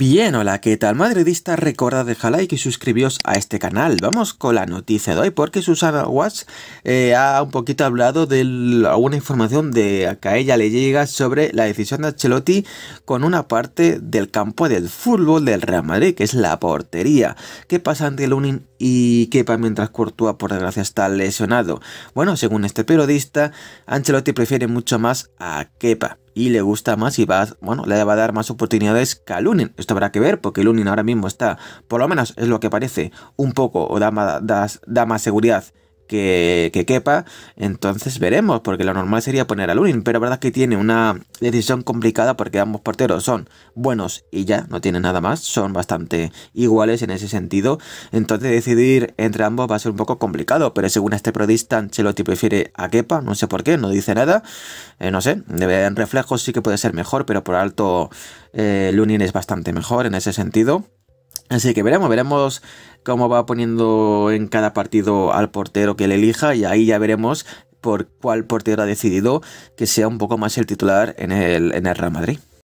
Bien, hola, ¿qué tal madridista? Recuerda dejar like y suscribiros a este canal. Vamos con la noticia de hoy porque Susana Watts eh, ha un poquito hablado de alguna información de, que a ella le llega sobre la decisión de Ancelotti con una parte del campo del fútbol del Real Madrid, que es la portería. ¿Qué pasa ante Lunin y Kepa mientras Courtois por desgracia está lesionado? Bueno, según este periodista, Ancelotti prefiere mucho más a Kepa y le gusta más y va, bueno, le va a dar más oportunidades que a Lunin. Esto habrá que ver porque Lunin ahora mismo está, por lo menos es lo que parece, un poco o da, da, da más seguridad que, quepa, entonces veremos, porque lo normal sería poner a Lunin, pero la verdad es que tiene una decisión complicada porque ambos porteros son buenos y ya, no tienen nada más, son bastante iguales en ese sentido, entonces decidir entre ambos va a ser un poco complicado, pero según este prodista, Ancelotti prefiere a Kepa, no sé por qué, no dice nada, eh, no sé, en reflejos sí que puede ser mejor, pero por alto eh, Lunin es bastante mejor en ese sentido. Así que veremos, veremos cómo va poniendo en cada partido al portero que le elija y ahí ya veremos por cuál portero ha decidido que sea un poco más el titular en el, en el Real Madrid.